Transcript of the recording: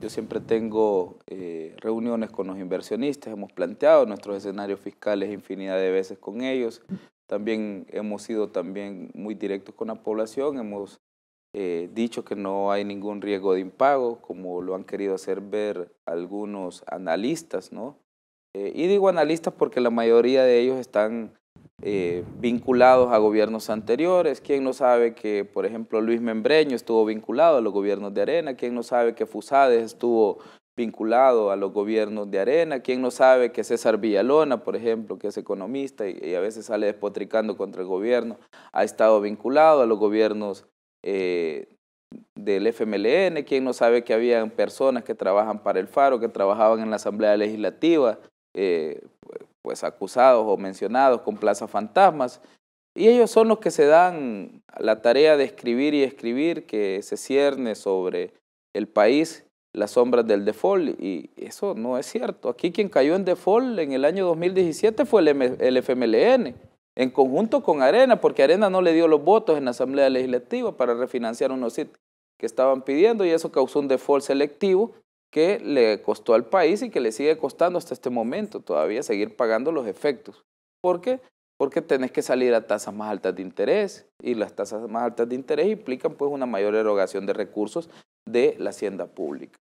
Yo siempre tengo eh, reuniones con los inversionistas, hemos planteado nuestros escenarios fiscales infinidad de veces con ellos. También hemos sido también muy directos con la población, hemos eh, dicho que no hay ningún riesgo de impago, como lo han querido hacer ver algunos analistas, ¿no? Eh, y digo analistas porque la mayoría de ellos están eh, vinculados a gobiernos anteriores. ¿Quién no sabe que, por ejemplo, Luis Membreño estuvo vinculado a los gobiernos de Arena? ¿Quién no sabe que Fusades estuvo vinculado a los gobiernos de Arena? ¿Quién no sabe que César Villalona, por ejemplo, que es economista y, a veces sale despotricando contra el gobierno, ha estado vinculado a los gobiernos eh, del FMLN? ¿Quién no sabe que habían personas que trabajan para el Faro, que trabajaban en la Asamblea Legislativa? Eh, pues acusados o mencionados con plazas fantasmas. Y ellos son los que se dan la tarea de escribir y escribir que se cierne sobre el país las sombras del default y eso no es cierto. Aquí quien cayó en default en el año 2017 fue el, FMLN, en conjunto con Arena, porque Arena no le dio los votos en la Asamblea Legislativa para refinanciar unos sitios que estaban pidiendo y eso causó un default selectivo que le costó al país y que le sigue costando hasta este momento todavía seguir pagando los efectos. ¿Por qué? Porque tenés que salir a tasas más altas de interés y las tasas más altas de interés implican pues una mayor erogación de recursos de la hacienda pública.